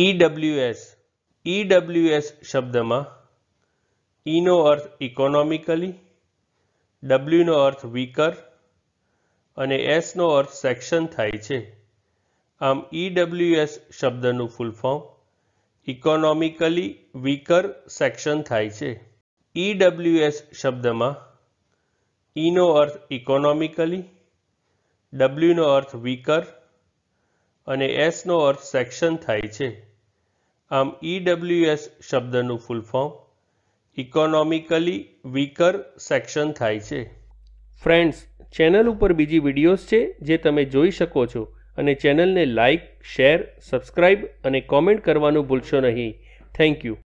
EWS e EWS e શબ્દમાં ઈનો e અર્થ ઇકોનોમિકલી ડબલ્યુનો અર્થ વીકર અને એસનો અર્થ સેક્શન થાય છે આમ ઈડબ્લ્યુએસ શબ્દનું full form economically weaker section થાય છે ઈડબ્લ્યુએસ શબ્દમાં ઈનો અર્થ ઇકોનોમિકલી ડબલ્યુનો અર્થ વીકર અને એસનો અર્થ સેક્શન થાય છે આમ ઈડબ્લ્યુએસ e શબ્દનું full form economically weaker section થાય છે ફ્રેન્ડ્સ ચેનલ ઉપર બીજી વિડીયોઝ છે જે તમે જોઈ શકો છો અને ચેનલને લાઇક શેર સબસ્ક્રાઇબ અને કોમેન્ટ કરવાનું ભૂલશો નહીં થેન્ક યુ